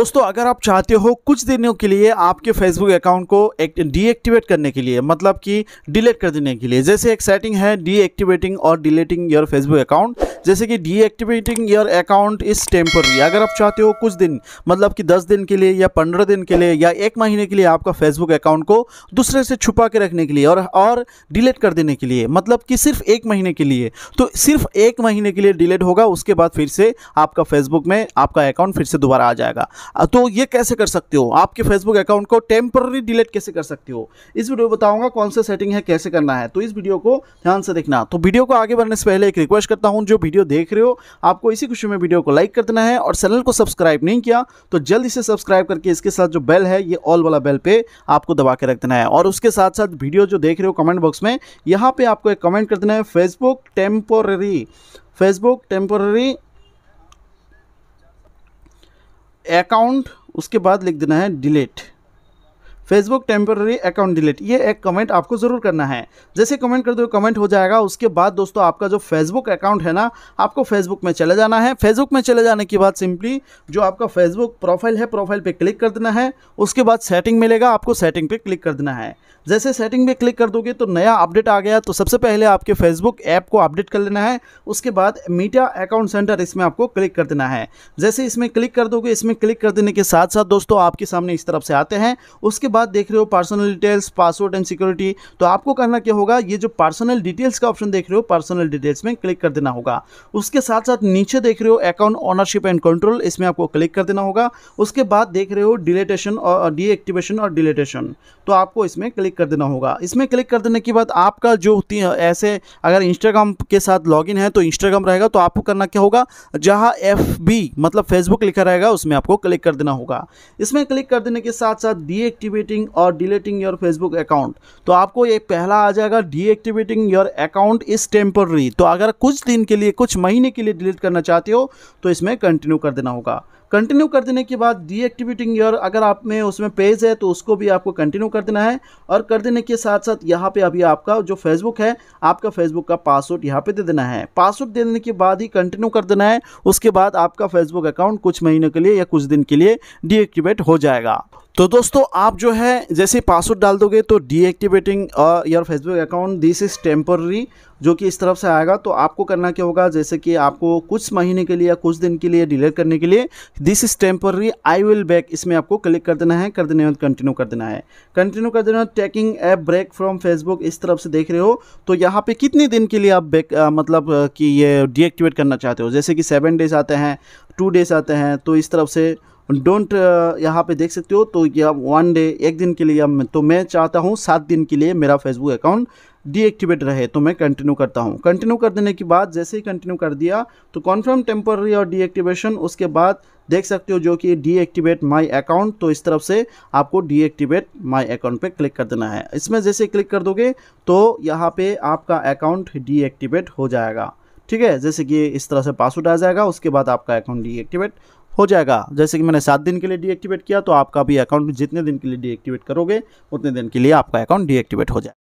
दोस्तों अगर आप चाहते हो कुछ दिनों के लिए आपके फेसबुक अकाउंट को एक डीएक्टिवेट करने के लिए मतलब कि डिलीट कर देने के लिए जैसे एक सेटिंग है डीएक्टिवेटिंग और डिलीटिंग योर फेसबुक अकाउंट जैसे कि deactivating your account is temporary अगर आप चाहते हो कुछ दिन मतलब कि दस दिन के लिए या पंद्रह दिन के लिए या एक महीने के लिए आपका फेसबुक अकाउंट को दूसरे से छुपा के रखने के लिए और और डिलीट कर देने के लिए मतलब कि सिर्फ एक महीने के लिए तो सिर्फ एक महीने के लिए डिलीट होगा उसके बाद फिर से आपका फेसबुक में आपका अकाउंट फिर से दोबारा आ जाएगा तो ये कैसे कर सकते हो आपके फेसबुक अकाउंट को टेम्पररी डिलीट कैसे कर सकते हो इस वीडियो बताऊंगा कौन सा सेटिंग है कैसे करना है तो इस वीडियो को ध्यान से देखना तो वीडियो को आगे बढ़ने से पहले एक रिक्वेस्ट करता हूँ जो वीडियो देख रहे हो आपको इसी खुशी में वीडियो को लाइक कर देना है और चैनल को सब्सक्राइब नहीं किया तो जल्द से सब्सक्राइब करके इसके साथ जो बेल है ये ऑल वाला बेल पे आपको दबा के रख देना है और उसके साथ साथ वीडियो जो देख रहे हो कमेंट बॉक्स में यहाँ पे आपको एक कमेंट कर देना है Facebook temporary Facebook temporary account उसके बाद लिख देना है delete Facebook temporary account delete ये एक कमेंट आपको ज़रूर करना है जैसे कमेंट कर दो कमेंट हो जाएगा उसके बाद दोस्तों आपका जो फेसबुक अकाउंट है ना आपको फेसबुक में चले जाना है फेसबुक में चले जाने के बाद सिंपली जो आपका फेसबुक प्रोफाइल है प्रोफाइल पर क्लिक कर देना है उसके बाद सेटिंग मिलेगा आपको सेटिंग पर क्लिक कर देना है जैसे सेटिंग पर क्लिक कर दोगे तो नया अपडेट आ गया तो सबसे पहले आपके फेसबुक ऐप को अपडेट कर लेना है उसके बाद मीटा अकाउंट सेंटर इसमें आपको क्लिक कर देना है जैसे इसमें क्लिक कर दोगे इसमें क्लिक कर देने के साथ साथ दोस्तों आपके सामने इस तरफ से आते हैं उसके बाद बाद देख रहे हो personal details password and security तो आपको करना क्या होगा ये जो पर्सनल डिटेल्स का ऑप्शन देख रहे हो पर्सनल डिटेल्स में क्लिक कर देना होगा उसके साथ साथ नीचे देख रहे हो अकाउंट ऑनरशिप एंड कंट्रोल इसमें आपको क्लिक कर देना होगा उसके बाद देख रहे हो डिलेटेशन और डीएक्टिवेशन और डिलेटेशन तो आपको इसमें क्लिक कर देना होगा इसमें क्लिक कर देने के बाद आपका जो ऐसे अगर इंस्टाग्राम के साथ लॉगिन है तो इंस्टाग्राम रहेगा तो आपको करना क्या होगा जहाँ एफ मतलब फेसबुक लिखा रहेगा उसमें आपको क्लिक कर देना होगा इसमें क्लिक कर देने के साथ साथ डीएक्टिवेट डीएक्टिवेटिंग और डिलेटिंग योर फेसबुक अकाउंट तो आपको ये पहला आ जाएगा deactivating your account is temporary तो अगर कुछ दिन के लिए कुछ महीने के लिए डिलीट करना चाहते हो तो इसमें कंटिन्यू कर देना होगा कंटिन्यू कर देने के बाद डीएक्टिवेटिंग योर अगर आप में उसमें पेज है तो उसको भी आपको कंटिन्यू कर देना है और कर देने के साथ साथ यहाँ पे अभी आपका जो फेसबुक है आपका फेसबुक का पासवर्ड यहाँ पे दे देना है पासवर्ड दे देने के बाद ही कंटिन्यू कर देना है उसके बाद आपका फेसबुक अकाउंट कुछ महीने के लिए या कुछ दिन के लिए डीएक्टिवेट हो जाएगा तो दोस्तों आप जो है जैसे पासवर्ड डाल दोगे तो deactivating your Facebook account this is temporary जो कि इस तरफ से आएगा तो आपको करना क्या होगा जैसे कि आपको कुछ महीने के लिए या कुछ दिन के लिए डिलीट करने के लिए this is temporary I will back इसमें आपको क्लिक कर देना है कर देने के बाद कंटिन्यू कर देना है कंटिन्यू कर देना taking a break from Facebook इस तरफ से देख रहे हो तो यहाँ पे कितने दिन के लिए आप बैक मतलब कि ये डीएक्टिवेट करना चाहते हो जैसे कि सेवन डेज आते हैं टू डेज आते हैं तो इस तरफ से डोंट uh, यहाँ पे देख सकते हो तो यह वन डे एक दिन के लिए तो मैं चाहता हूँ सात दिन के लिए मेरा फेसबुक अकाउंट डीएक्टिवेट रहे तो मैं कंटिन्यू करता हूँ कंटिन्यू कर देने के बाद जैसे ही कंटिन्यू कर दिया तो कॉन्फर्म टेम्पररी और डीएक्टिवेशन उसके बाद देख सकते हो जो कि डीएक्टिवेट माय अकाउंट तो इस तरफ से आपको डीएक्टिवेट माय अकाउंट पे क्लिक कर देना है इसमें जैसे क्लिक कर दोगे तो यहाँ पे आपका अकाउंट डीएक्टिवेट हो जाएगा ठीक है जैसे कि इस तरह से पासवर्ड आ जाएगा उसके बाद आपका अकाउंट डीएक्टिवेट हो जाएगा जैसे कि मैंने सात दिन के लिए डीएक्टिवेट किया तो आपका भी अकाउंट जितने दिन के लिए डीएक्टिवेट करोगे उतने दिन के लिए आपका अकाउंट डीएक्टिवेट हो जाएगा